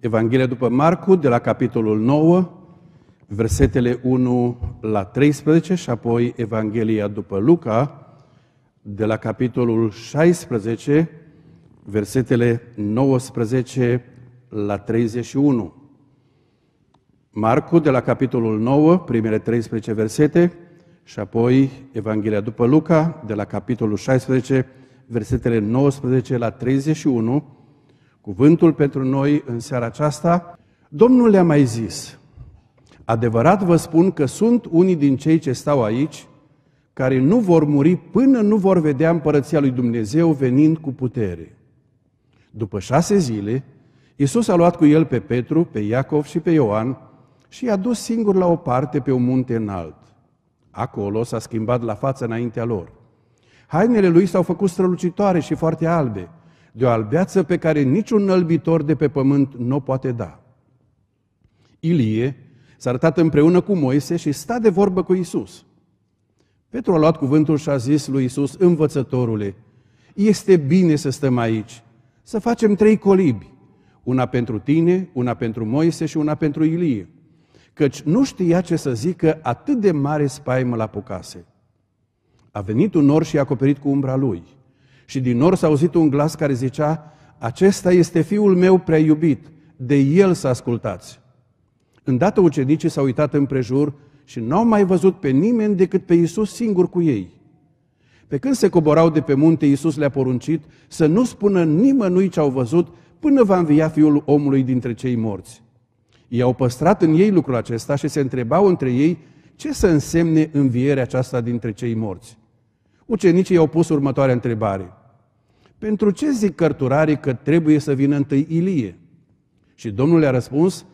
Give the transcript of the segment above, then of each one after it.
Evanghelia după Marcu, de la capitolul 9, versetele 1 la 13 și apoi Evanghelia după Luca, de la capitolul 16, versetele 19 la 31. Marcu, de la capitolul 9, primele 13 versete, și apoi Evanghelia după Luca, de la capitolul 16, versetele 19 la 31, cuvântul pentru noi în seara aceasta, Domnul le-a mai zis, adevărat vă spun că sunt unii din cei ce stau aici, care nu vor muri până nu vor vedea împărăția lui Dumnezeu venind cu putere. După șase zile, Iisus a luat cu el pe Petru, pe Iacov și pe Ioan și i-a dus singur la o parte pe un munte înalt. Acolo s-a schimbat la față înaintea lor. Hainele lui s-au făcut strălucitoare și foarte albe, de o albeață pe care niciun nălbitor de pe pământ nu o poate da. Ilie s-a arătat împreună cu Moise și sta de vorbă cu Isus. Petru a luat cuvântul și a zis lui Isus, învățătorule, este bine să stăm aici, să facem trei colibi, una pentru tine, una pentru Moise și una pentru Ilie, căci nu știa ce să zică, atât de mare spaimă la pucase. A venit un nor și a acoperit cu umbra lui – și din nor s-a auzit un glas care zicea, acesta este fiul meu prea iubit, de el să ascultați. Îndată ucenicii s-au uitat împrejur și n-au mai văzut pe nimeni decât pe Iisus singur cu ei. Pe când se coborau de pe munte, Iisus le-a poruncit să nu spună nimănui ce au văzut până va învia fiul omului dintre cei morți. I-au păstrat în ei lucrul acesta și se întrebau între ei ce să însemne învierea aceasta dintre cei morți. Ucenicii au pus următoarea întrebare. Pentru ce zic cărturarii că trebuie să vină întâi Ilie? Și Domnul le-a răspuns,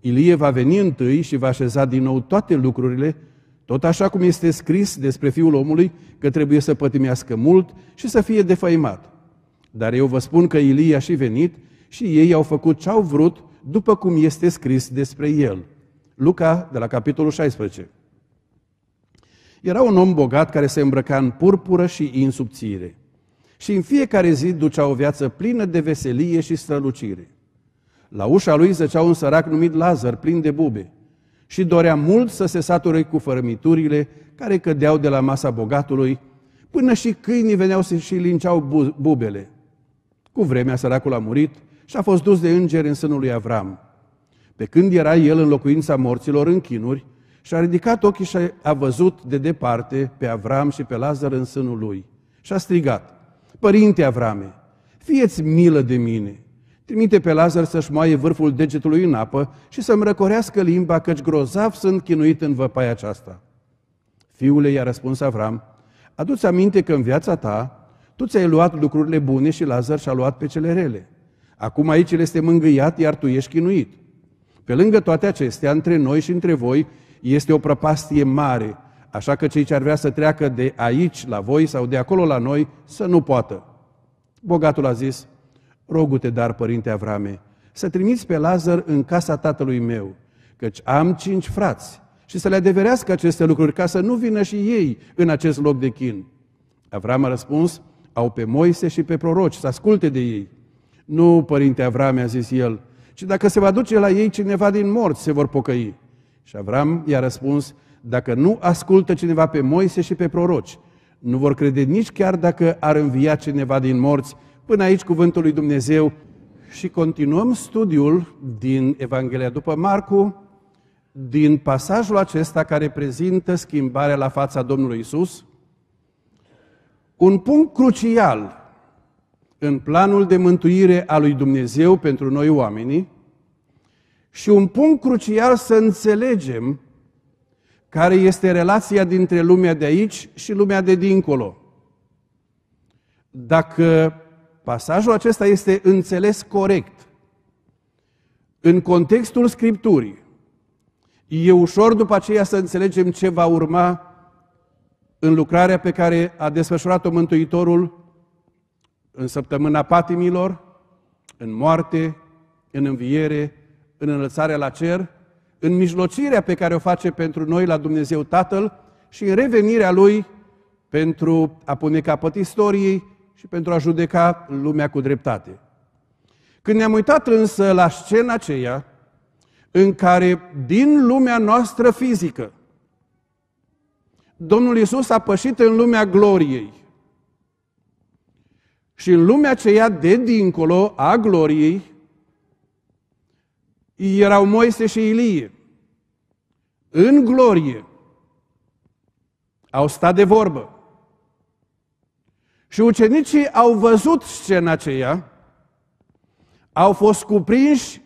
Ilie va veni întâi și va așeza din nou toate lucrurile, tot așa cum este scris despre Fiul omului, că trebuie să pătimească mult și să fie defăimat. Dar eu vă spun că Ilie a și venit și ei au făcut ce au vrut, după cum este scris despre el. Luca, de la capitolul 16. Era un om bogat care se îmbrăca în purpură și insubțire. Și în fiecare zi ducea o viață plină de veselie și strălucire. La ușa lui zăcea un sărac numit Lazar, plin de bube, și dorea mult să se sature cu fărămiturile care cădeau de la masa bogatului, până și câinii veneau și linceau bubele. Cu vremea săracul a murit și a fost dus de îngeri în sânul lui Avram. Pe când era el în locuința morților în chinuri, și a ridicat ochii și a văzut de departe pe Avram și pe Lazar în sânul lui. Și a strigat, Părinte Avrame, fieți milă de mine, Trimite pe Lazar să-și moaie vârful degetului în apă și să-mi răcorească limba, căci grozav sunt chinuit în văpaia aceasta. Fiule, i-a răspuns Avram, adu-ți aminte că în viața ta tu ți-ai luat lucrurile bune și Lazar și-a luat pe cele rele. Acum aici el este mângâiat, iar tu ești chinuit. Pe lângă toate acestea, între noi și între voi, este o prăpastie mare, așa că cei ce ar vrea să treacă de aici la voi sau de acolo la noi, să nu poată. Bogatul a zis, rogu-te dar, părinte Avrame, să trimiți pe Lazar în casa tatălui meu, căci am cinci frați și să le adeverească aceste lucruri ca să nu vină și ei în acest loc de chin. Avram a răspuns, au pe Moise și pe proroci, să asculte de ei. Nu, părinte Avrame, a zis el, ci dacă se va duce la ei cineva din morți, se vor pocăi. Și Avram i-a răspuns, dacă nu ascultă cineva pe Moise și pe proroci, nu vor crede nici chiar dacă ar învia cineva din morți. Până aici cuvântul lui Dumnezeu. Și continuăm studiul din Evanghelia după Marcu, din pasajul acesta care prezintă schimbarea la fața Domnului Isus, un punct crucial în planul de mântuire a lui Dumnezeu pentru noi oamenii, și un punct crucial să înțelegem care este relația dintre lumea de aici și lumea de dincolo. Dacă pasajul acesta este înțeles corect, în contextul Scripturii, e ușor după aceea să înțelegem ce va urma în lucrarea pe care a desfășurat-o Mântuitorul în săptămâna patimilor, în moarte, în înviere, în înălțarea la cer, în mijlocirea pe care o face pentru noi la Dumnezeu Tatăl și în revenirea Lui pentru a pune capăt istoriei și pentru a judeca lumea cu dreptate. Când ne-am uitat însă la scena aceea, în care din lumea noastră fizică, Domnul Isus a pășit în lumea gloriei. Și în lumea aceea de dincolo a gloriei, erau Moise și Ilie, în glorie, au stat de vorbă. Și ucenicii au văzut scena aceea, au fost cuprinși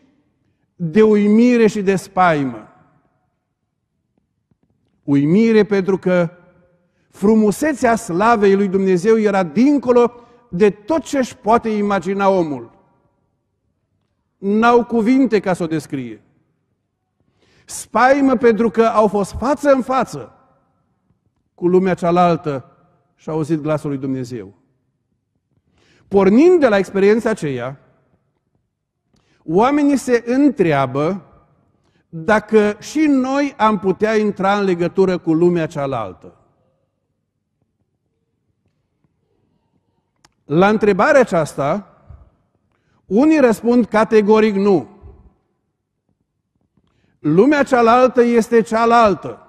de uimire și de spaimă. Uimire pentru că frumusețea slavei lui Dumnezeu era dincolo de tot ce își poate imagina omul n-au cuvinte ca să o descrie. Spaimă pentru că au fost față în față cu lumea cealaltă și au auzit glasul lui Dumnezeu. Pornind de la experiența aceea, oamenii se întreabă dacă și noi am putea intra în legătură cu lumea cealaltă. La întrebarea aceasta, unii răspund categoric nu. Lumea cealaltă este cealaltă.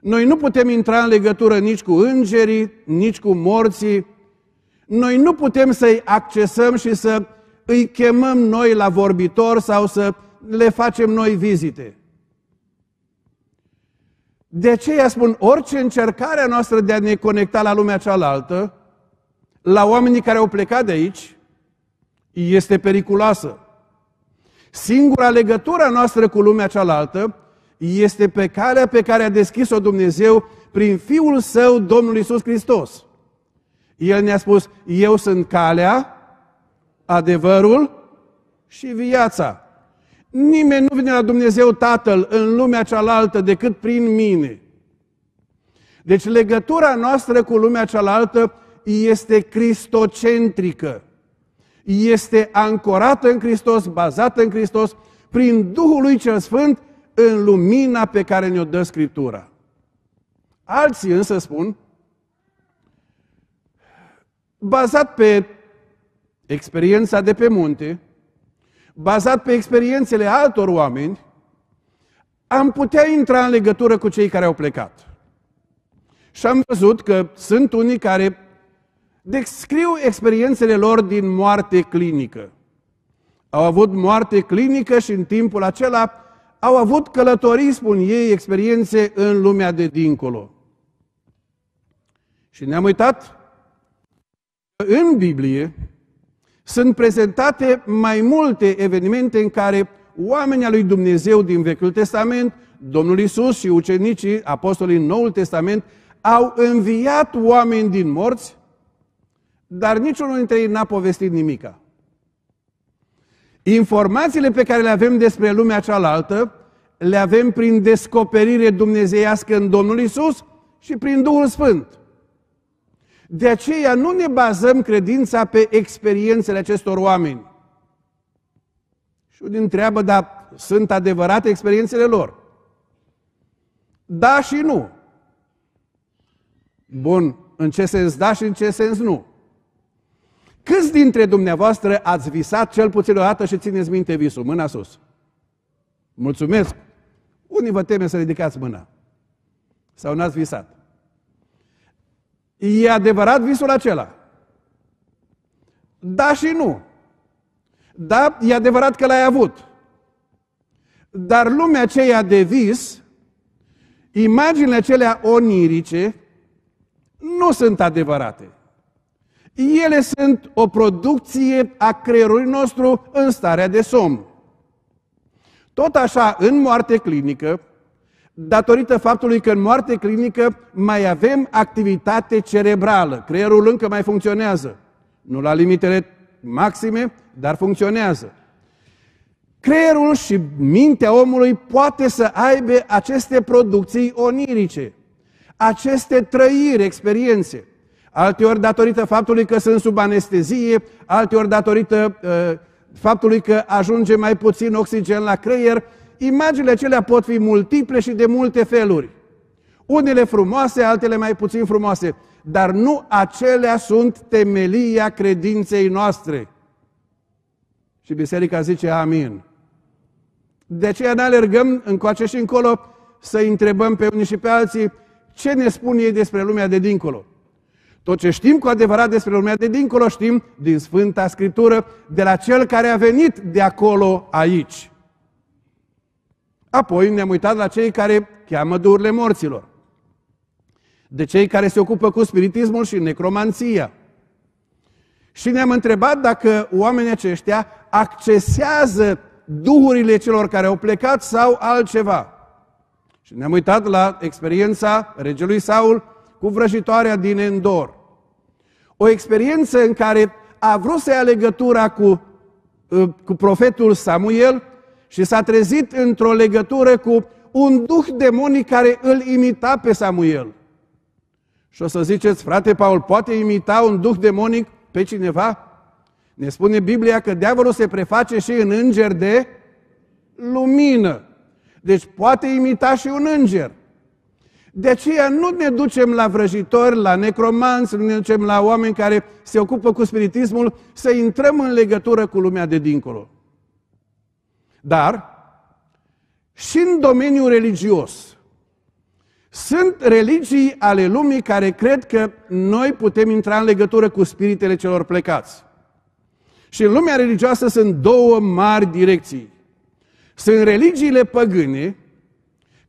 Noi nu putem intra în legătură nici cu îngerii, nici cu morții. Noi nu putem să-i accesăm și să îi chemăm noi la vorbitor sau să le facem noi vizite. De aceea spun, orice încercare a noastră de a ne conecta la lumea cealaltă, la oamenii care au plecat de aici, este periculoasă. Singura legătură noastră cu lumea cealaltă este pe calea pe care a deschis-o Dumnezeu prin Fiul Său, Domnul Isus Hristos. El ne-a spus, eu sunt calea, adevărul și viața. Nimeni nu vine la Dumnezeu Tatăl în lumea cealaltă decât prin mine. Deci legătura noastră cu lumea cealaltă este cristocentrică este ancorată în Hristos, bazată în Hristos, prin Duhul lui cel Sfânt, în lumina pe care ne-o dă Scriptura. Alții însă spun, bazat pe experiența de pe munte, bazat pe experiențele altor oameni, am putea intra în legătură cu cei care au plecat. Și am văzut că sunt unii care descriu experiențele lor din moarte clinică. Au avut moarte clinică și în timpul acela au avut călătorii, spun ei, experiențe în lumea de dincolo. Și ne-am uitat că în Biblie sunt prezentate mai multe evenimente în care oamenii lui Dumnezeu din Vechiul Testament, Domnul Isus și ucenicii, apostolii în Noul Testament, au înviat oameni din morți dar niciunul dintre ei n-a povestit nimica. Informațiile pe care le avem despre lumea cealaltă le avem prin descoperire dumnezeiască în Domnul Isus și prin Duhul Sfânt. De aceea nu ne bazăm credința pe experiențele acestor oameni. Și unii întreabă, dar sunt adevărate experiențele lor? Da și nu. Bun, în ce sens da și în ce sens nu? Câți dintre dumneavoastră ați visat cel puțin o dată și țineți minte visul? Mâna sus. Mulțumesc. Unii vă teme să ridicați mâna. Sau n-ați visat. E adevărat visul acela? Da și nu. Da, e adevărat că l-ai avut. Dar lumea aceea de vis, imaginile acelea onirice, nu sunt adevărate. Ele sunt o producție a creierului nostru în starea de somn. Tot așa, în moarte clinică, datorită faptului că în moarte clinică mai avem activitate cerebrală, creierul încă mai funcționează, nu la limitele maxime, dar funcționează. Creierul și mintea omului poate să aibă aceste producții onirice, aceste trăiri, experiențe alteori datorită faptului că sunt sub anestezie, alteori datorită uh, faptului că ajunge mai puțin oxigen la creier. Imaginile acelea pot fi multiple și de multe feluri. Unele frumoase, altele mai puțin frumoase, dar nu acelea sunt temelia credinței noastre. Și biserica zice amin. De aceea ne alergăm încoace și încolo să întrebăm pe unii și pe alții ce ne spun ei despre lumea de dincolo. Tot ce știm cu adevărat despre lumea de dincolo știm din Sfânta Scriptură, de la cel care a venit de acolo aici. Apoi ne-am uitat la cei care cheamă duurile morților, de cei care se ocupă cu spiritismul și necromanția. Și ne-am întrebat dacă oamenii aceștia accesează duhurile celor care au plecat sau altceva. Și ne-am uitat la experiența regelui Saul cu vrăjitoarea din Endor. O experiență în care a vrut să ia legătura cu, uh, cu profetul Samuel și s-a trezit într-o legătură cu un duh demonic care îl imita pe Samuel. Și o să ziceți, frate Paul, poate imita un duh demonic pe cineva? Ne spune Biblia că diavolul se preface și în înger de lumină. Deci poate imita și un înger. De aceea nu ne ducem la vrăjitori, la necromanți, nu ne ducem la oameni care se ocupă cu spiritismul, să intrăm în legătură cu lumea de dincolo. Dar, și în domeniul religios, sunt religii ale lumii care cred că noi putem intra în legătură cu spiritele celor plecați. Și în lumea religioasă sunt două mari direcții. Sunt religiile păgâne,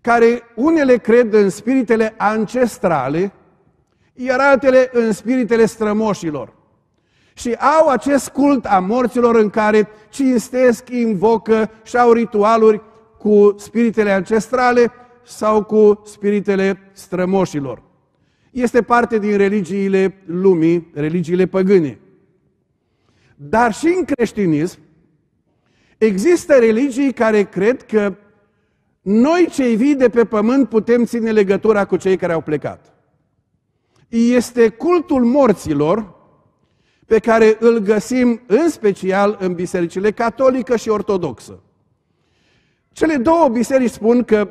care unele cred în spiritele ancestrale, iar altele în spiritele strămoșilor. Și au acest cult a morților în care cinstesc, invocă și au ritualuri cu spiritele ancestrale sau cu spiritele strămoșilor. Este parte din religiile lumii, religiile păgâne. Dar și în creștinism există religii care cred că noi cei vii de pe pământ putem ține legătura cu cei care au plecat. Este cultul morților pe care îl găsim în special în bisericile catolică și ortodoxă. Cele două biserici spun că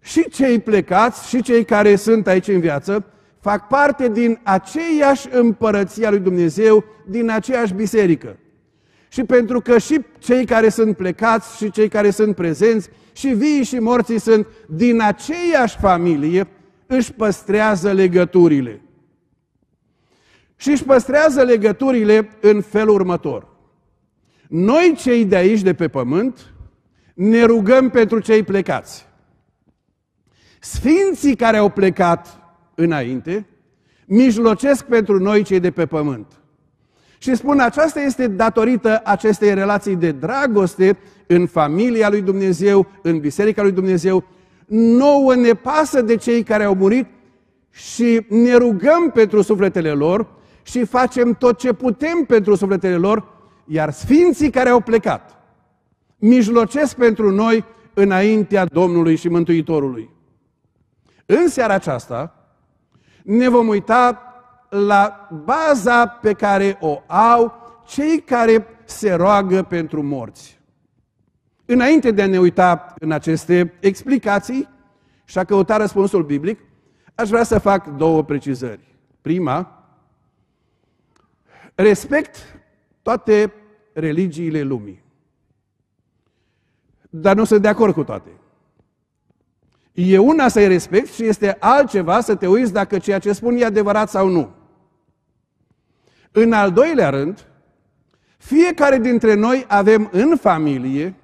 și cei plecați și cei care sunt aici în viață fac parte din aceeași împărăție a lui Dumnezeu, din aceeași biserică și pentru că și cei care sunt plecați și cei care sunt prezenți și vii și morții sunt din aceeași familie, își păstrează legăturile. Și își păstrează legăturile în felul următor. Noi cei de aici, de pe pământ, ne rugăm pentru cei plecați. Sfinții care au plecat înainte, mijlocesc pentru noi cei de pe pământ. Și spun, aceasta este datorită acestei relații de dragoste în familia lui Dumnezeu, în biserica lui Dumnezeu. Nouă ne pasă de cei care au murit și ne rugăm pentru sufletele lor și facem tot ce putem pentru sufletele lor, iar sfinții care au plecat mijlocesc pentru noi înaintea Domnului și Mântuitorului. În seara aceasta ne vom uita la baza pe care o au cei care se roagă pentru morți. Înainte de a ne uita în aceste explicații și a căuta răspunsul biblic, aș vrea să fac două precizări. Prima, respect toate religiile lumii. Dar nu sunt de acord cu toate. E una să-i respecti și este altceva să te uiți dacă ceea ce spun e adevărat sau nu. În al doilea rând, fiecare dintre noi avem în familie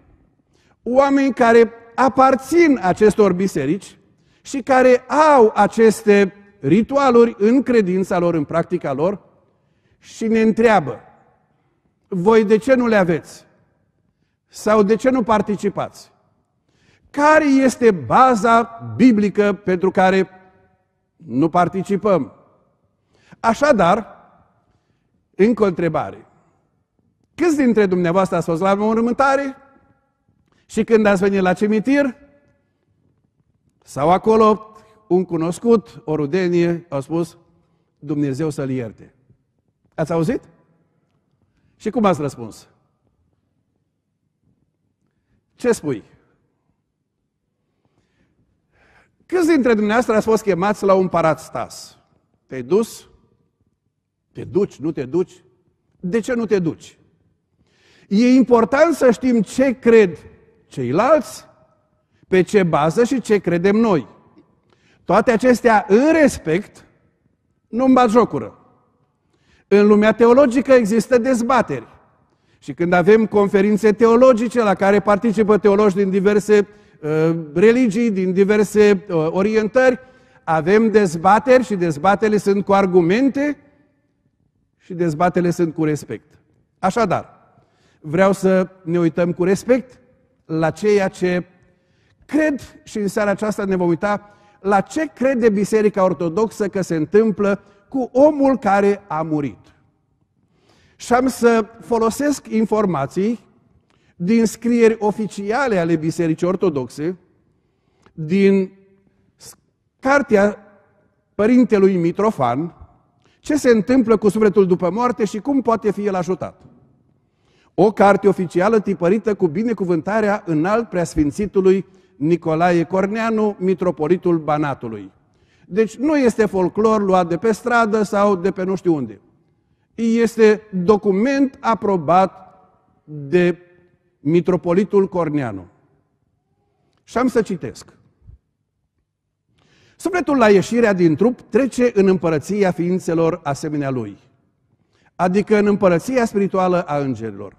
oameni care aparțin acestor biserici și care au aceste ritualuri în credința lor, în practica lor și ne întreabă, voi de ce nu le aveți? Sau de ce nu participați? Care este baza biblică pentru care nu participăm? Așadar, încă o întrebare. Câți dintre dumneavoastră ați fost la mormântare? Și când ați venit la cimitir? Sau acolo un cunoscut, o rudenie, au spus Dumnezeu să-l ierte. Ați auzit? Și cum ați răspuns? Ce spui? Câți dintre dumneavoastră ați fost chemați la un parat stas? Te-ai dus te duci, nu te duci? De ce nu te duci? E important să știm ce cred ceilalți, pe ce bază și ce credem noi. Toate acestea în respect, nu-mi bat jocură. În lumea teologică există dezbateri. Și când avem conferințe teologice la care participă teologi din diverse uh, religii, din diverse uh, orientări, avem dezbateri și dezbaterile sunt cu argumente și dezbatele sunt cu respect. Așadar, vreau să ne uităm cu respect la ceea ce cred și în seara aceasta ne vom uita la ce crede Biserica Ortodoxă că se întâmplă cu omul care a murit. Și am să folosesc informații din scrieri oficiale ale Bisericii Ortodoxe, din cartea Părintelui Mitrofan, ce se întâmplă cu sufletul după moarte și cum poate fi el ajutat. O carte oficială tipărită cu binecuvântarea înalt preasfințitului Nicolae Corneanu, mitropolitul Banatului. Deci nu este folclor luat de pe stradă sau de pe nu știu unde. Este document aprobat de mitropolitul Corneanu. Și am să citesc. Sufletul la ieșirea din trup trece în împărăția ființelor asemenea lui, adică în împărăția spirituală a îngerilor.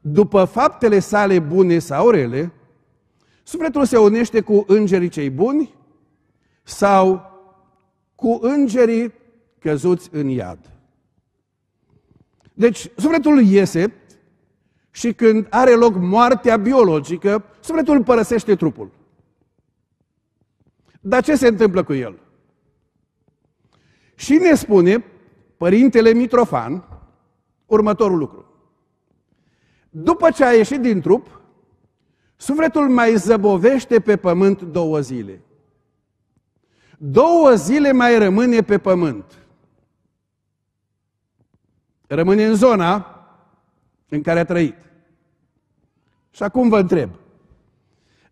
După faptele sale bune sau rele, sufletul se unește cu îngerii cei buni sau cu îngerii căzuți în iad. Deci, sufletul iese și când are loc moartea biologică, sufletul părăsește trupul. Dar ce se întâmplă cu el? Și ne spune părintele Mitrofan următorul lucru. După ce a ieșit din trup, sufletul mai zăbovește pe pământ două zile. Două zile mai rămâne pe pământ. Rămâne în zona în care a trăit. Și acum vă întreb,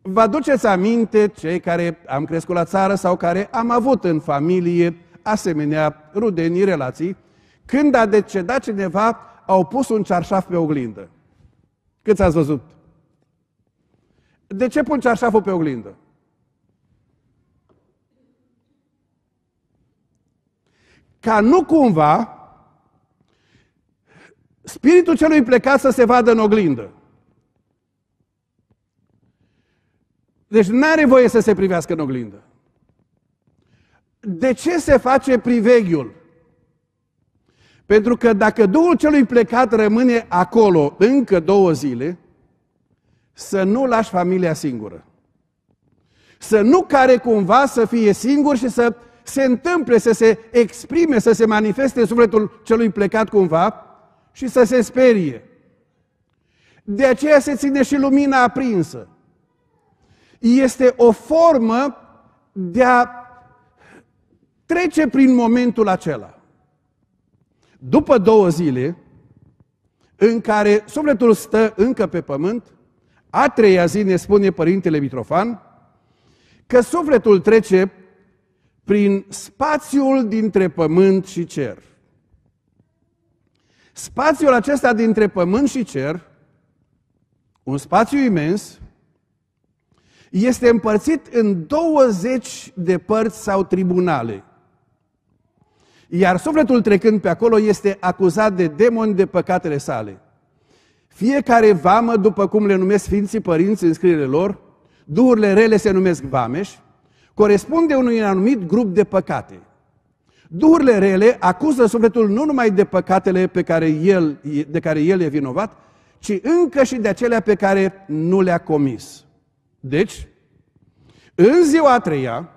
Vă aduceți aminte, cei care am crescut la țară sau care am avut în familie asemenea rudenii, relații, când a decedat cineva, au pus un cearșaf pe oglindă. Câți ați văzut? De ce pun cearșaful pe oglindă? Ca nu cumva spiritul celui plecat să se vadă în oglindă. Deci nu are voie să se privească în oglindă. De ce se face priveghiul? Pentru că dacă Duhul celui plecat rămâne acolo încă două zile, să nu lași familia singură. Să nu care cumva să fie singur și să se întâmple, să se exprime, să se manifeste sufletul celui plecat cumva și să se sperie. De aceea se ține și lumina aprinsă. Este o formă de a trece prin momentul acela. După două zile, în care sufletul stă încă pe pământ, a treia zi ne spune Părintele Mitrofan că sufletul trece prin spațiul dintre pământ și cer. Spațiul acesta dintre pământ și cer, un spațiu imens, este împărțit în 20 de părți sau tribunale. Iar sufletul trecând pe acolo este acuzat de demoni de păcatele sale. Fiecare vamă, după cum le numesc Sfinții Părinți în scrierile lor, duhurile rele se numesc vameși, corespunde unui anumit grup de păcate. Duhurile rele acuză sufletul nu numai de păcatele pe care el, de care el e vinovat, ci încă și de acelea pe care nu le-a comis. Deci, în ziua a treia,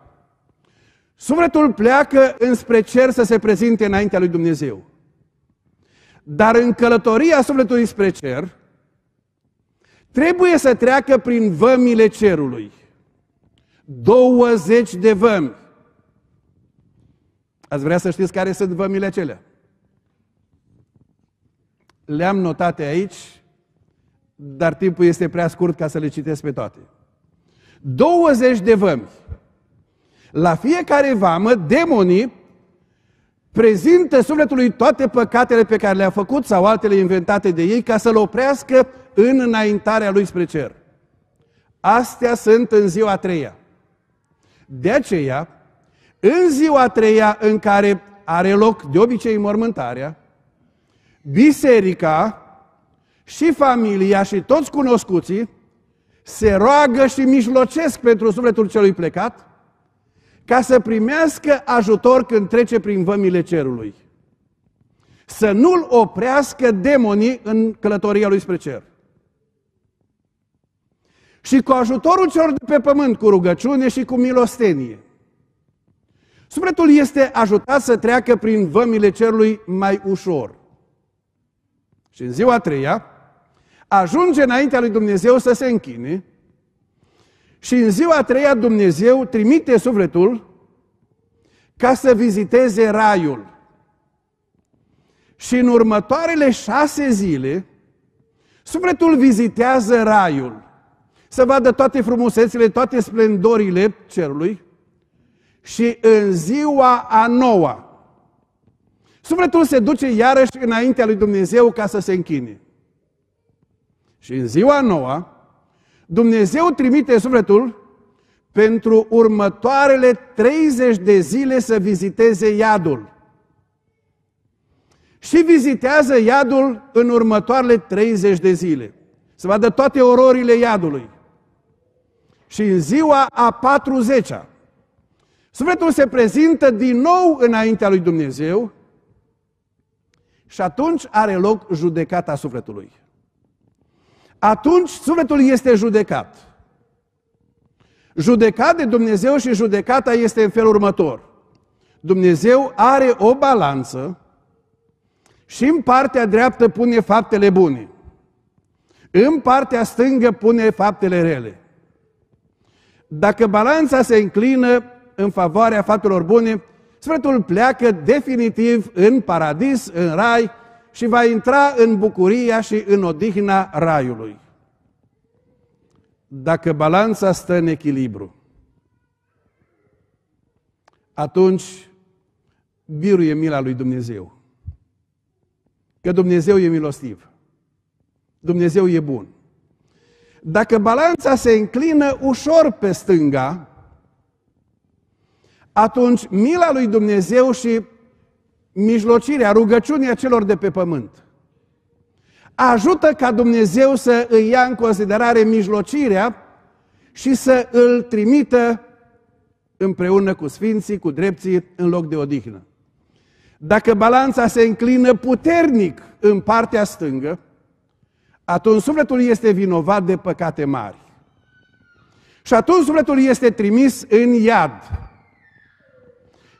sufletul pleacă înspre cer să se prezinte înaintea lui Dumnezeu. Dar în călătoria sufletului spre cer, trebuie să treacă prin vămile cerului. 20 de vămi. Ați vrea să știți care sunt vămile acelea? Le-am notate aici, dar timpul este prea scurt ca să le citesc pe toate. 20 de vămi. La fiecare vamă, demonii prezintă sufletului toate păcatele pe care le-a făcut sau altele inventate de ei ca să-l oprească în înaintarea lui spre cer. Astea sunt în ziua a treia. De aceea, în ziua a treia în care are loc de obicei mormântarea, biserica și familia și toți cunoscuții se roagă și mijlocesc pentru sufletul celui plecat, ca să primească ajutor când trece prin vămile cerului. Să nu-l oprească demonii în călătoria lui spre cer. Și cu ajutorul celor de pe pământ, cu rugăciune și cu milostenie. Sufletul este ajutat să treacă prin vămile cerului mai ușor. Și în ziua a treia, ajunge înaintea lui Dumnezeu să se închine și în ziua a treia Dumnezeu trimite sufletul ca să viziteze raiul. Și în următoarele șase zile, sufletul vizitează raiul, să vadă toate frumusețile, toate splendorile cerului și în ziua a noua, sufletul se duce iarăși înaintea lui Dumnezeu ca să se închine. Și în ziua noua, Dumnezeu trimite sufletul pentru următoarele 30 de zile să viziteze iadul. Și vizitează iadul în următoarele 30 de zile. Să vadă toate ororile iadului. Și în ziua a 40-a, sufletul se prezintă din nou înaintea lui Dumnezeu și atunci are loc judecata sufletului atunci sufletul este judecat. Judecat de Dumnezeu și judecata este în felul următor. Dumnezeu are o balanță și în partea dreaptă pune faptele bune. În partea stângă pune faptele rele. Dacă balanța se înclină în favoarea faptelor bune, sufletul pleacă definitiv în paradis, în rai, și va intra în bucuria și în odihna raiului. Dacă balanța stă în echilibru, atunci biruie mila lui Dumnezeu. Că Dumnezeu e milostiv. Dumnezeu e bun. Dacă balanța se înclină ușor pe stânga, atunci mila lui Dumnezeu și mijlocirea, rugăciunea celor de pe pământ. Ajută ca Dumnezeu să îi ia în considerare mijlocirea și să îl trimită împreună cu sfinții, cu drepții, în loc de odihnă. Dacă balanța se înclină puternic în partea stângă, atunci sufletul este vinovat de păcate mari. Și atunci sufletul este trimis în iad,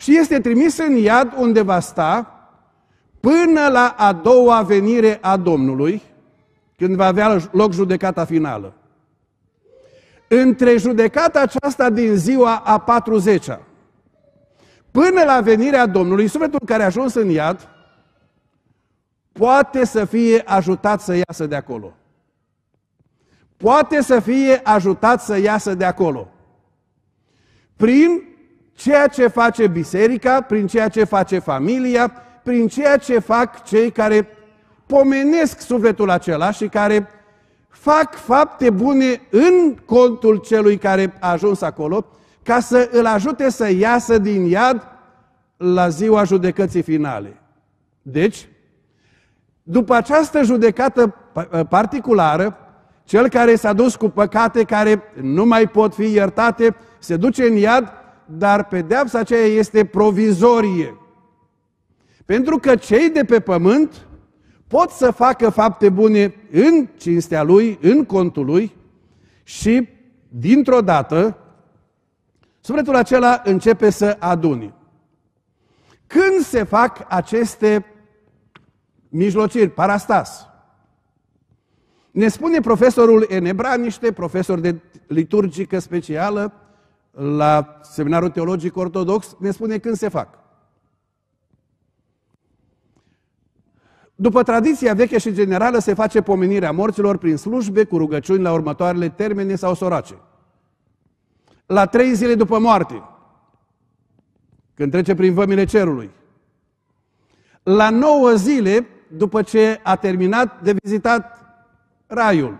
și este trimis în iad unde va sta până la a doua venire a Domnului, când va avea loc judecata finală. Între judecata aceasta din ziua a 40-a, până la venirea Domnului, sufletul care a ajuns în iad, poate să fie ajutat să iasă de acolo. Poate să fie ajutat să iasă de acolo. Prin ceea ce face biserica, prin ceea ce face familia, prin ceea ce fac cei care pomenesc sufletul acela și care fac fapte bune în contul celui care a ajuns acolo, ca să îl ajute să iasă din iad la ziua judecății finale. Deci, după această judecată particulară, cel care s-a dus cu păcate care nu mai pot fi iertate, se duce în iad dar pedeapsa aceea este provizorie. Pentru că cei de pe pământ pot să facă fapte bune în cinstea lui, în contul lui și dintr-o dată sufletul acela începe să adune. Când se fac aceste mijlociri, parastas, ne spune profesorul Enebra, niște profesor de liturgică specială, la seminarul teologic ortodox, ne spune când se fac. După tradiția veche și generală, se face pomenirea morților prin slujbe cu rugăciuni la următoarele termene sau sorace. La trei zile după moarte, când trece prin vămile cerului. La nouă zile după ce a terminat de vizitat raiul.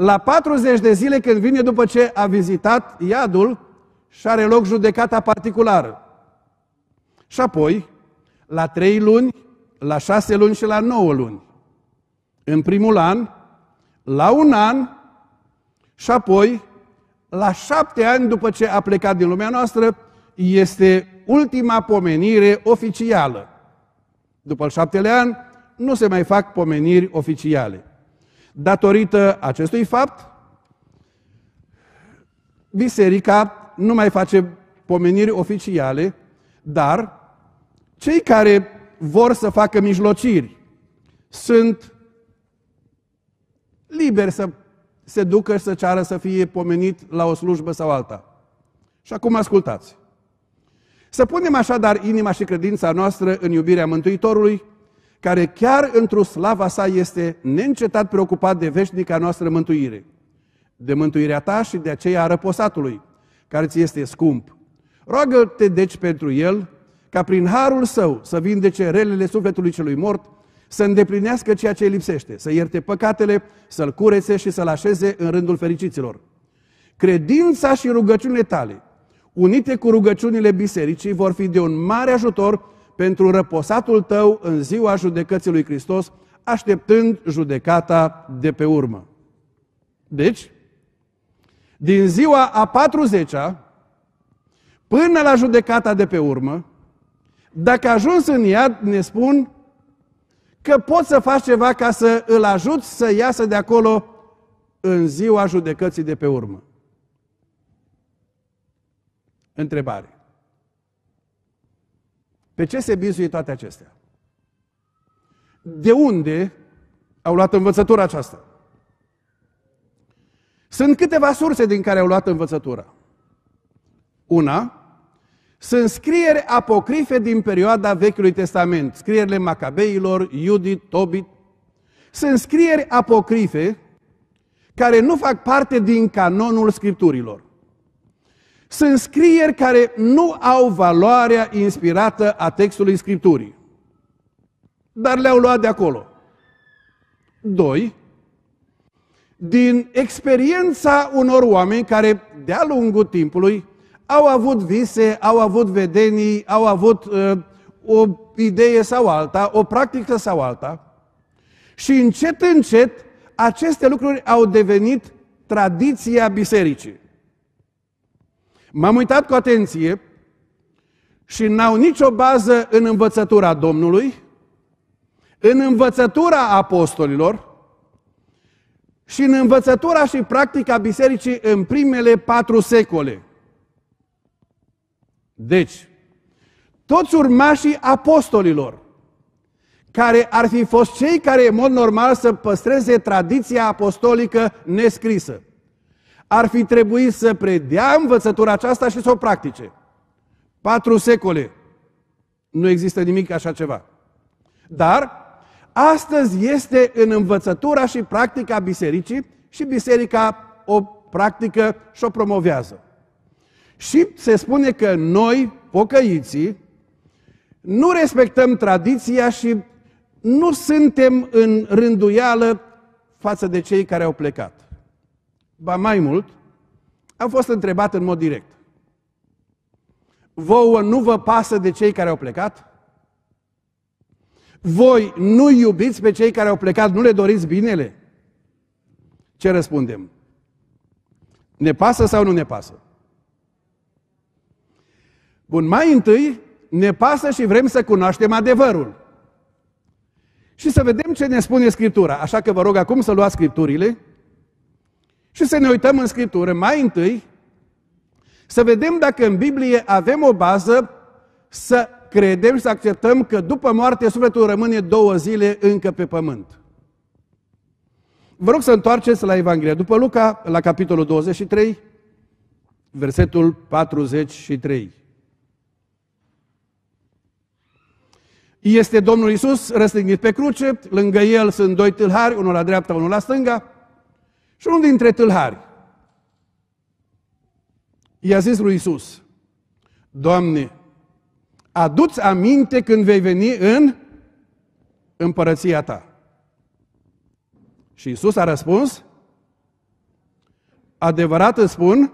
La 40 de zile când vine după ce a vizitat iadul și are loc judecata particulară. Și apoi, la 3 luni, la 6 luni și la 9 luni. În primul an, la un an și apoi, la șapte ani după ce a plecat din lumea noastră, este ultima pomenire oficială. După al șaptele an, nu se mai fac pomeniri oficiale. Datorită acestui fapt, biserica nu mai face pomeniri oficiale, dar cei care vor să facă mijlociri sunt liberi să se ducă și să ceară să fie pomenit la o slujbă sau alta. Și acum ascultați. Să punem așadar inima și credința noastră în iubirea Mântuitorului, care chiar într-o slava sa este neîncetat preocupat de veșnica noastră mântuire, de mântuirea ta și de aceea a răposatului, care ți este scump. Roagă-te deci pentru el, ca prin harul său să vindece relele sufletului celui mort, să îndeplinească ceea ce îi lipsește, să ierte păcatele, să-l curețe și să-l așeze în rândul fericiților. Credința și rugăciunile tale, unite cu rugăciunile bisericii, vor fi de un mare ajutor pentru răposatul tău în ziua judecății lui Hristos, așteptând judecata de pe urmă. Deci, din ziua a 40-a până la judecata de pe urmă, dacă ajuns în iad, ne spun că poți să faci ceva ca să îl ajut să iasă de acolo în ziua judecății de pe urmă. Întrebare. Pe ce se bizuie toate acestea? De unde au luat învățătura aceasta? Sunt câteva surse din care au luat învățătura. Una, sunt scrieri apocrife din perioada Vechiului Testament, scrierile Macabeilor, Iudit, Tobit. Sunt scrieri apocrife care nu fac parte din canonul scripturilor. Sunt scrieri care nu au valoarea inspirată a textului Scripturii, dar le-au luat de acolo. Doi, din experiența unor oameni care de-a lungul timpului au avut vise, au avut vedenii, au avut uh, o idee sau alta, o practică sau alta. Și încet, încet, aceste lucruri au devenit tradiția bisericii. M-am uitat cu atenție și n-au nicio bază în învățătura Domnului, în învățătura apostolilor și în învățătura și practica bisericii în primele patru secole. Deci, toți urmașii apostolilor, care ar fi fost cei care, în mod normal, să păstreze tradiția apostolică nescrisă ar fi trebuit să predea învățătura aceasta și să o practice. Patru secole. Nu există nimic așa ceva. Dar astăzi este în învățătura și practica bisericii și biserica o practică și o promovează. Și se spune că noi, pocăiții, nu respectăm tradiția și nu suntem în rânduială față de cei care au plecat ba mai mult, am fost întrebat în mod direct. Vouă nu vă pasă de cei care au plecat? Voi nu iubiți pe cei care au plecat, nu le doriți binele? Ce răspundem? Ne pasă sau nu ne pasă? Bun, mai întâi ne pasă și vrem să cunoaștem adevărul. Și să vedem ce ne spune Scriptura. Așa că vă rog acum să luați Scripturile și să ne uităm în Scriptură mai întâi, să vedem dacă în Biblie avem o bază să credem și să acceptăm că după moarte sufletul rămâne două zile încă pe pământ. Vă rog să întoarceți la Evanghelia. După Luca, la capitolul 23, versetul 43. Este Domnul Isus răstignit pe cruce, lângă el sunt doi tâlhari, unul la dreapta, unul la stânga, și unul dintre tâlhari i-a zis lui Isus, Doamne, aduți aminte când vei veni în împărăția ta. Și Isus a răspuns, adevărat îți spun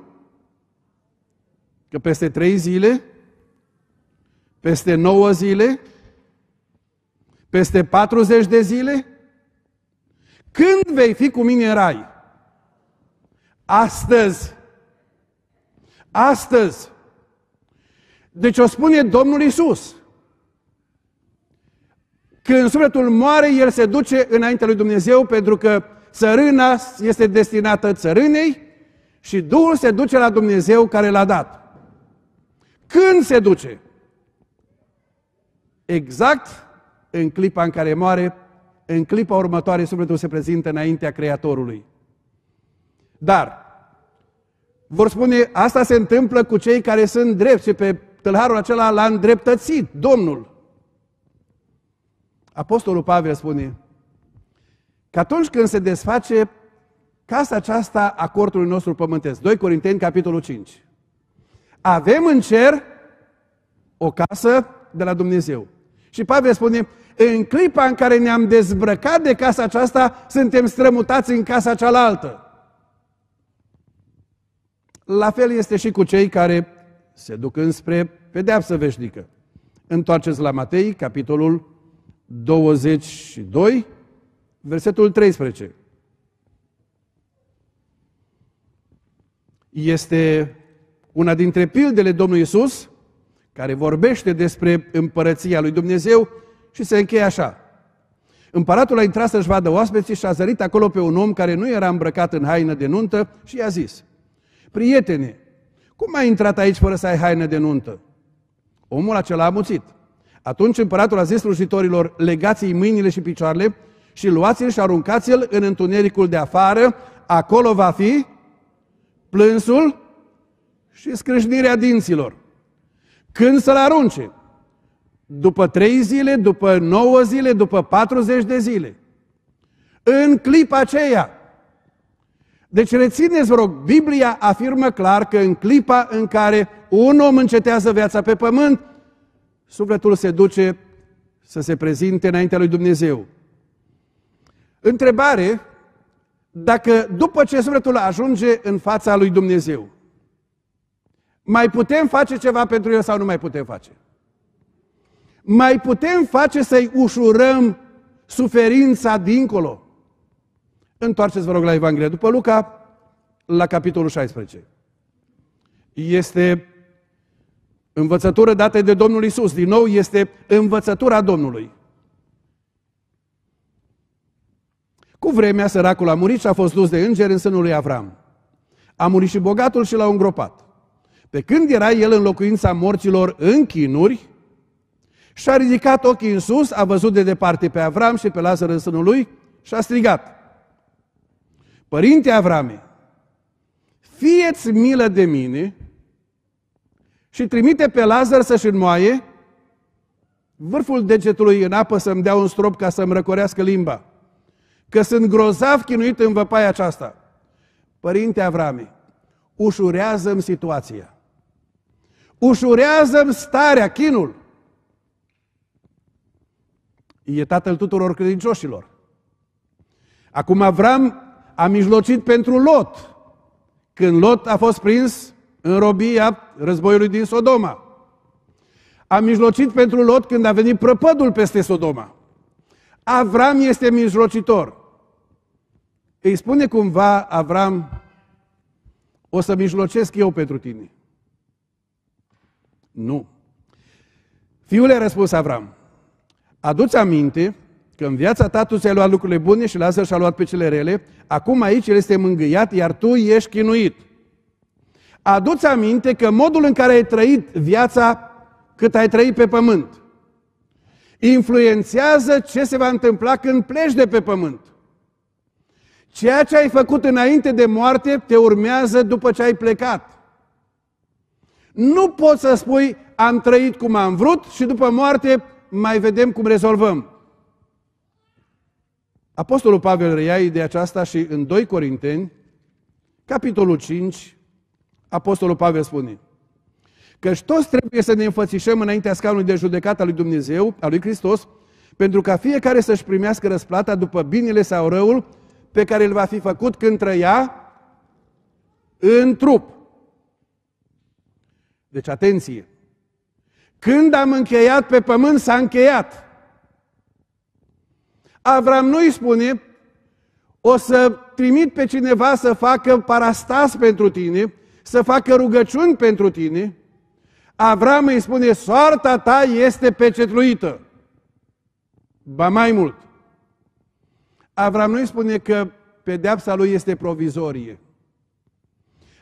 că peste trei zile, peste nouă zile, peste patruzeci de zile, când vei fi cu mine în rai? Astăzi. Astăzi. Deci o spune Domnul Isus. Când sufletul moare, el se duce înaintea lui Dumnezeu pentru că țărâna este destinată țărânei și Duhul se duce la Dumnezeu care l-a dat. Când se duce? Exact în clipa în care moare, în clipa următoare sufletul se prezintă înaintea Creatorului. Dar, vor spune, asta se întâmplă cu cei care sunt drepți și pe tâlharul acela l-a îndreptățit Domnul. Apostolul Pavel spune că atunci când se desface casa aceasta a cortului nostru pământesc, 2 Corinteni, capitolul 5, avem în cer o casă de la Dumnezeu. Și Pavel spune, în clipa în care ne-am dezbrăcat de casa aceasta, suntem strămutați în casa cealaltă. La fel este și cu cei care se duc înspre pedeapsă veșnică. Întoarceți la Matei, capitolul 22, versetul 13. Este una dintre pildele Domnului Isus, care vorbește despre împărăția lui Dumnezeu și se încheie așa. Împăratul a intrat să-și vadă oaspeții și a zărit acolo pe un om care nu era îmbrăcat în haină de nuntă și i-a zis – Prietene, cum ai intrat aici fără să ai haină de nuntă? Omul acela a muțit. Atunci împăratul a zis slujitorilor, legați-i mâinile și picioarele și luați-l și aruncați-l în întunericul de afară, acolo va fi plânsul și scrâșnirea dinților. Când să-l arunce? După trei zile, după nouă zile, după patruzeci de zile. În clipa aceea, deci rețineți, vă rog, Biblia afirmă clar că în clipa în care un om încetează viața pe pământ, sufletul se duce să se prezinte înaintea lui Dumnezeu. Întrebare, dacă după ce sufletul ajunge în fața lui Dumnezeu, mai putem face ceva pentru el sau nu mai putem face? Mai putem face să-i ușurăm suferința dincolo? Întoarceți, vă rog, la Evanghelia după Luca, la capitolul 16. Este învățătură dată de Domnul Isus. Din nou, este învățătura Domnului. Cu vremea, săracul a murit și a fost dus de îngeri în sânul lui Avram. A murit și bogatul și l a îngropat. Pe când era el în locuința morților în chinuri, și-a ridicat ochii în sus, a văzut de departe pe Avram și pe Lazar în sânul lui și a strigat. Părinte Avrame, fieți milă de mine și trimite pe Lazar să-și înmoaie vârful degetului în apă să-mi dea un strop ca să-mi răcorească limba. Că sunt grozav chinuit în văpaia aceasta. Părinte Avrame, ușurează-mi situația. Ușurează-mi starea, chinul. E tatăl tuturor credincioșilor. Acum Avram a mijlocit pentru Lot, când Lot a fost prins în robia războiului din Sodoma. A mijlocit pentru Lot când a venit prăpădul peste Sodoma. Avram este mijlocitor. Îi spune cumva Avram, o să mijlocesc eu pentru tine. Nu. Fiule, a răspuns Avram, aduți aminte Că în viața ta tu ți-ai luat lucrurile bune și lasă și-a luat pe cele rele, acum aici el este mângâiat, iar tu ești chinuit. Aduți aminte că modul în care ai trăit viața cât ai trăit pe pământ influențează ce se va întâmpla când pleci de pe pământ. Ceea ce ai făcut înainte de moarte te urmează după ce ai plecat. Nu poți să spui, am trăit cum am vrut și după moarte mai vedem cum rezolvăm. Apostolul Pavel reia ideea aceasta și în 2 Corinteni, capitolul 5, Apostolul Pavel spune Căci toți trebuie să ne înfățișăm înaintea scaunului de judecată al lui Dumnezeu, al lui Hristos, pentru ca fiecare să-și primească răsplata după binele sau răul pe care îl va fi făcut când trăia în trup. Deci atenție! Când am încheiat pe pământ, s-a încheiat. Avram nu îi spune, o să trimit pe cineva să facă parastas pentru tine, să facă rugăciuni pentru tine. Avram îi spune, soarta ta este pecetluită. Ba mai mult. Avram nu îi spune că pedeapsa lui este provizorie.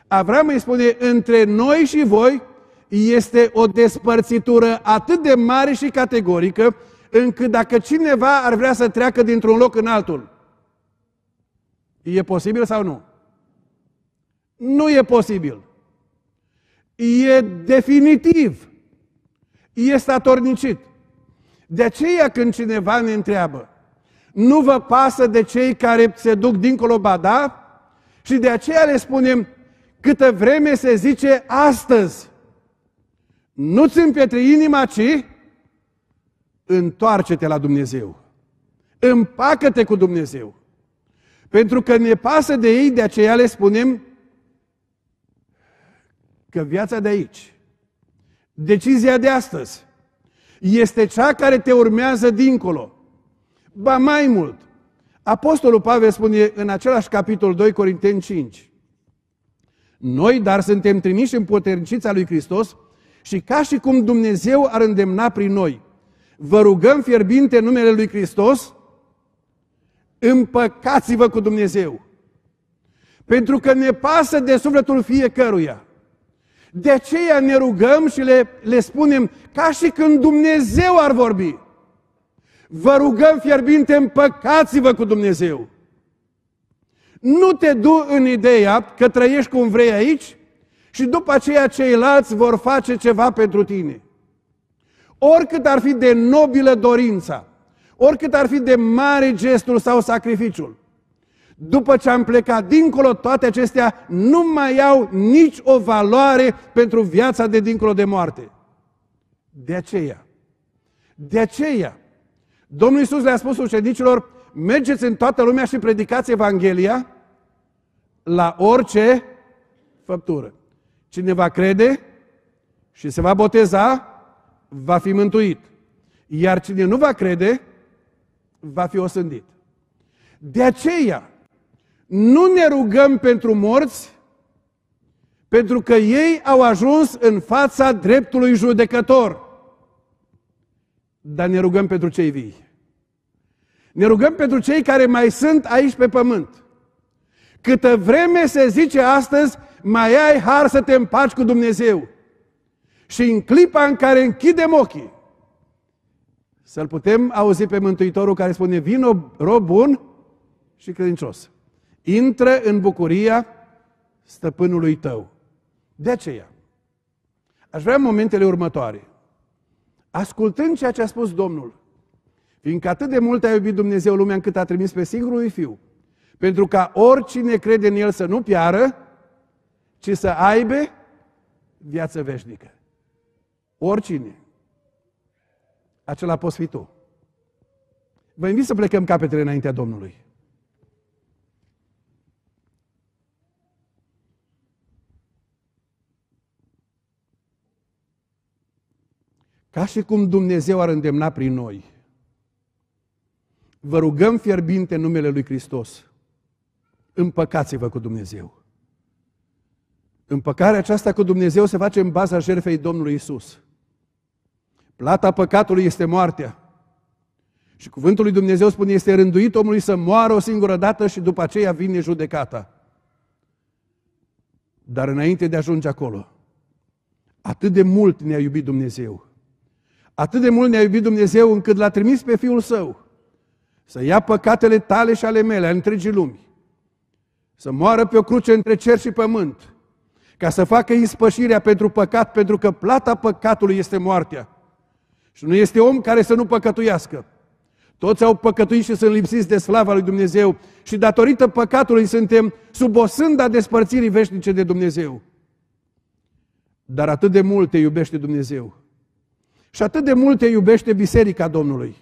Avram îi spune, între noi și voi este o despărțitură atât de mare și categorică, încât dacă cineva ar vrea să treacă dintr-un loc în altul, e posibil sau nu? Nu e posibil. E definitiv. E statornicit. De aceea când cineva ne întreabă, nu vă pasă de cei care se duc dincolo bada? Și de aceea le spunem, câtă vreme se zice astăzi, nu-ți împietri inima, ci întoarce-te la Dumnezeu. Împacă-te cu Dumnezeu. Pentru că ne pasă de ei, de aceea le spunem că viața de aici, decizia de astăzi, este cea care te urmează dincolo. Ba mai mult, Apostolul Pavel spune în același capitol 2 Corinteni 5, Noi, dar suntem trimiși în puternicița lui Hristos și ca și cum Dumnezeu ar îndemna prin noi – Vă rugăm fierbinte în numele Lui Hristos, împăcați-vă cu Dumnezeu. Pentru că ne pasă de sufletul fiecăruia. De aceea ne rugăm și le, le spunem ca și când Dumnezeu ar vorbi. Vă rugăm fierbinte, împăcați-vă cu Dumnezeu. Nu te du în ideea că trăiești cum vrei aici și după aceea ceilalți vor face ceva pentru tine. Oricât ar fi de nobilă dorința, oricât ar fi de mare gestul sau sacrificiul, după ce am plecat dincolo, toate acestea nu mai au nici o valoare pentru viața de dincolo de moarte. De aceea, de aceea, Domnul Iisus le-a spus ucenicilor, mergeți în toată lumea și predicați Evanghelia la orice făptură. Cine va crede și se va boteza, va fi mântuit, iar cine nu va crede, va fi osândit. De aceea, nu ne rugăm pentru morți, pentru că ei au ajuns în fața dreptului judecător. Dar ne rugăm pentru cei vii. Ne rugăm pentru cei care mai sunt aici pe pământ. Câtă vreme se zice astăzi, mai ai har să te împaci cu Dumnezeu și în clipa în care închidem ochii, să-L putem auzi pe Mântuitorul care spune, vino rob bun și credincios. Intră în bucuria stăpânului tău. De aceea, aș vrea momentele următoare, ascultând ceea ce a spus Domnul, fiindcă atât de mult a iubit Dumnezeu lumea încât a trimis pe singurul Fiu, pentru ca oricine crede în El să nu piară, ci să aibă viață veșnică. Oricine. Acela poți fi tu. Vă invit să plecăm capetele înaintea Domnului. Ca și cum Dumnezeu ar îndemna prin noi. Vă rugăm fierbinte numele Lui Hristos. Împăcați-vă cu Dumnezeu. Împăcarea aceasta cu Dumnezeu se face în baza jertfei Domnului Isus. Plata păcatului este moartea. Și cuvântul lui Dumnezeu spune, este rânduit omului să moară o singură dată și după aceea vine judecata. Dar înainte de a ajunge acolo, atât de mult ne-a iubit Dumnezeu, atât de mult ne-a iubit Dumnezeu încât l-a trimis pe Fiul Său să ia păcatele tale și ale mele, ale întregii lumi, să moară pe o cruce între cer și pământ, ca să facă ispășirea pentru păcat, pentru că plata păcatului este moartea. Și nu este om care să nu păcătuiască. Toți au păcătuit și sunt lipsiți de slava lui Dumnezeu și datorită păcatului suntem sub sânda despărțirii veșnice de Dumnezeu. Dar atât de mult te iubește Dumnezeu. Și atât de mult te iubește Biserica Domnului.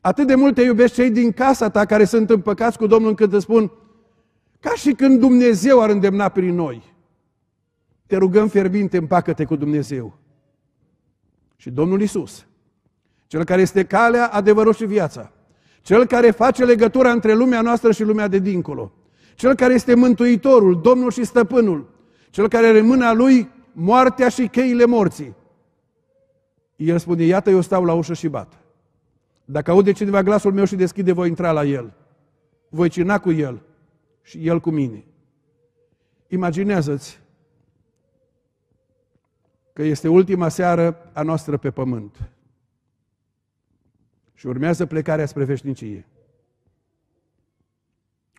Atât de mult te iubește cei din casa ta care sunt împăcați cu Domnul încât îți spun ca și când Dumnezeu ar îndemna prin noi. Te rugăm fierbinte, împacă-te cu Dumnezeu și Domnul Isus, cel care este calea, adevărul și viața, cel care face legătura între lumea noastră și lumea de dincolo, cel care este mântuitorul, Domnul și Stăpânul, cel care rămâne a lui moartea și cheile morții. El spune, iată, eu stau la ușă și bat. Dacă aude cineva glasul meu și deschide, voi intra la el. Voi cina cu el și el cu mine. Imaginează-ți că este ultima seară a noastră pe pământ și urmează plecarea spre veșnicie.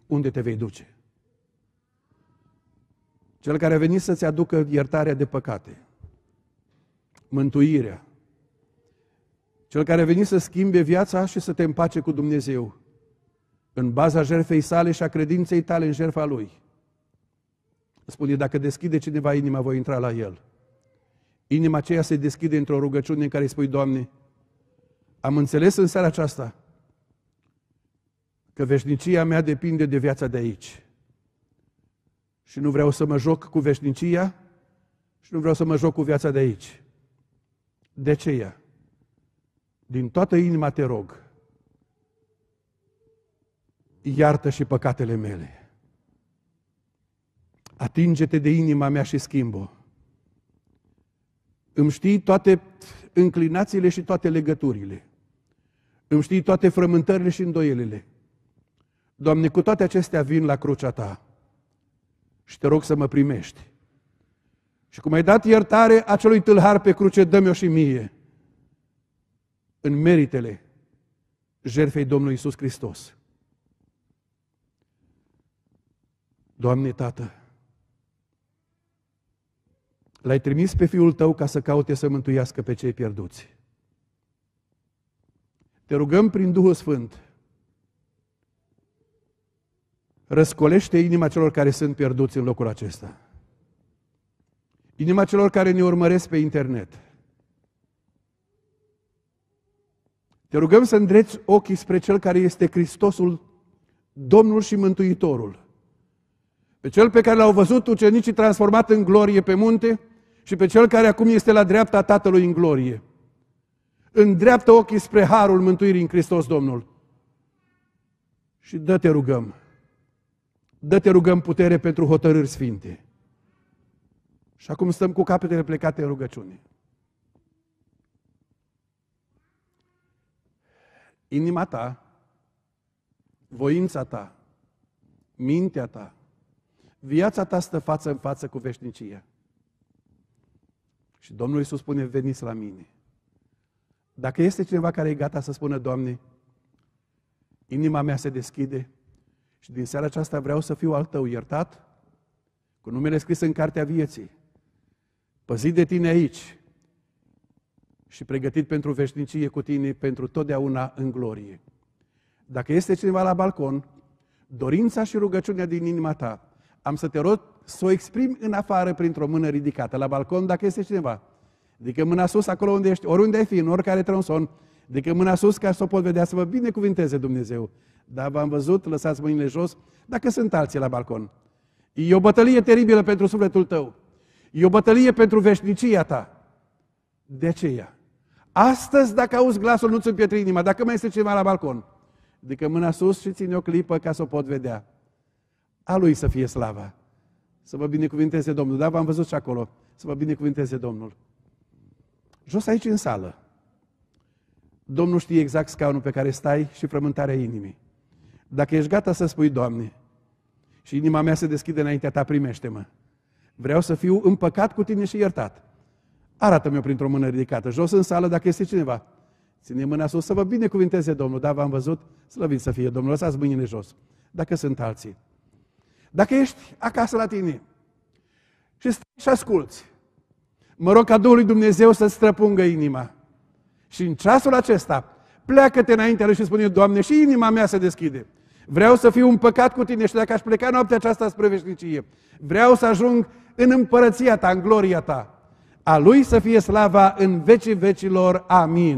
Unde te vei duce? Cel care a venit să-ți aducă iertarea de păcate, mântuirea, cel care a venit să schimbe viața și să te împace cu Dumnezeu, în baza jertfei sale și a credinței tale în jertfa Lui. Spune, dacă deschide cineva inima, voi intra la El. Inima aceea se deschide într-o rugăciune în care îi spui, Doamne, am înțeles în seara aceasta că veșnicia mea depinde de viața de aici. Și nu vreau să mă joc cu veșnicia și nu vreau să mă joc cu viața de aici. De ce ea? Din toată inima te rog, iartă și păcatele mele. Atinge-te de inima mea și schimbă îmi știi toate înclinațiile și toate legăturile. Îmi știi toate frământările și îndoielile. Doamne, cu toate acestea vin la crucea Ta și te rog să mă primești. Și cum ai dat iertare acelui tâlhar pe cruce, dă-mi-o și mie, în meritele jertfei Domnului Isus Hristos. Doamne, Tată, L-ai trimis pe fiul tău ca să caute să mântuiască pe cei pierduți. Te rugăm prin Duhul Sfânt. Răscolește inima celor care sunt pierduți în locul acesta. Inima celor care ne urmăresc pe internet. Te rugăm să îndreți ochii spre Cel care este Hristosul, Domnul și Mântuitorul. Pe Cel pe care l-au văzut ucenicii transformat în glorie pe munte, și pe cel care acum este la dreapta Tatălui în glorie. Îndreaptă ochii spre harul mântuirii în Hristos Domnul. Și dă-te rugăm. Dă-te rugăm putere pentru hotărâri sfinte. Și acum stăm cu capetele plecate în rugăciune. Inima ta, voința ta, mintea ta, viața ta stă față în față cu veșnicia. Și Domnul Iisus spune, veniți la mine. Dacă este cineva care e gata să spună, Doamne, inima mea se deschide și din seara aceasta vreau să fiu al Tău iertat, cu numele scris în Cartea Vieții, păzit de Tine aici și pregătit pentru veșnicie cu Tine pentru totdeauna în glorie. Dacă este cineva la balcon, dorința și rugăciunea din inima ta, am să te rog să o exprimi în afară printr-o mână ridicată, la balcon, dacă este cineva. Adică mâna sus, acolo unde ești, oriunde ai fi, în oricare tronson, adică mâna sus, ca să o pot vedea, să vă binecuvinteze Dumnezeu. Dar v-am văzut, lăsați mâinile jos, dacă sunt alții la balcon. E o bătălie teribilă pentru sufletul tău. E o bătălie pentru veșnicia ta. De ce ea? astăzi, dacă auzi glasul, nu-ți împietri inima, dacă mai este cineva la balcon, adică mâna sus și ține o clipă ca să o pot vedea. A lui să fie slava. Să vă binecuvinteze Domnul. Da, v-am văzut și acolo. Să vă binecuvinteze Domnul. Jos aici în sală. Domnul știe exact scaunul pe care stai și frământarea inimii. Dacă ești gata să spui, Doamne, și inima mea se deschide înaintea ta, primește-mă. Vreau să fiu împăcat cu tine și iertat. Arată-mi-o printr-o mână ridicată, jos în sală dacă este cineva. Ține mâna sus să vă binecuvinteze Domnul, da, v-am văzut, slăvit să fie Domnul, lăsați mâinile jos, dacă sunt alții. Dacă ești acasă la tine și stai și asculți, mă rog ca Duhul lui Dumnezeu să străpungă inima. Și în ceasul acesta, pleacă-te înaintea Lui și spune, Doamne, și inima mea se deschide. Vreau să fiu împăcat cu Tine și dacă aș pleca noaptea aceasta spre veșnicie, vreau să ajung în împărăția Ta, în gloria Ta. A Lui să fie slava în vecii vecilor. Amin.